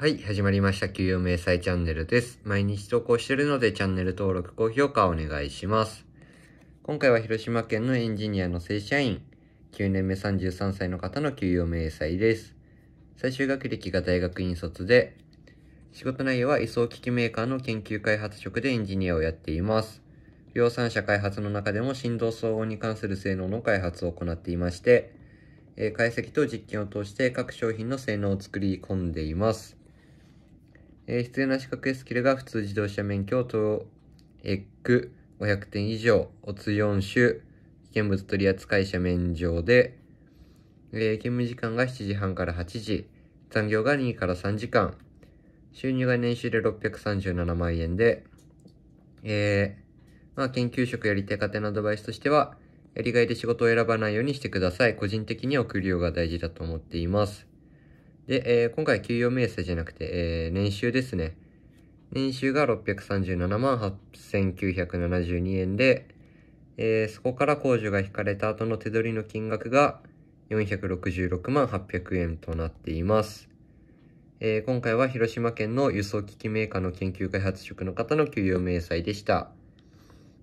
はい、始まりました。給与明細チャンネルです。毎日投稿してるのでチャンネル登録、高評価お願いします。今回は広島県のエンジニアの正社員、9年目33歳の方の給与明細です。最終学歴が大学院卒で、仕事内容は移送機器メーカーの研究開発職でエンジニアをやっています。量産車開発の中でも振動騒音に関する性能の開発を行っていまして、え解析と実験を通して各商品の性能を作り込んでいます。えー、必要な資格やスキルが普通自動車免許と、エッグ500点以上、オツ4種、危険物取扱者免状で、えー、勤務時間が7時半から8時、残業が2から3時間、収入が年収で637万円で、えー、まあ、研究職やり手方のアドバイスとしては、やりがいで仕事を選ばないようにしてください。個人的に送るようが大事だと思っています。で、えー、今回給与明細じゃなくて、えー、年収ですね。年収が637万8972円で、えー、そこから控除が引かれた後の手取りの金額が466万800円となっています。えー、今回は広島県の輸送機器メーカーの研究開発職の方の給与明細でした。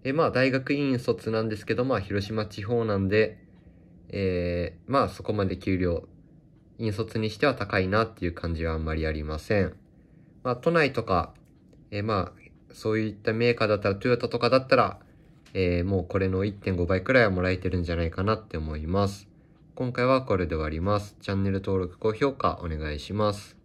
えー、まあ、大学院卒なんですけど、まあ、広島地方なんで、えー、まあ、そこまで給料引率にしては高いなっていう感じはあんまりありません。まあ、都内とか、えー、まあ、そういったメーカーだったら、トヨタとかだったら、えー、もうこれの1.5倍くらいはもらえてるんじゃないかなって思います。今回はこれで終わります。チャンネル登録、高評価お願いします。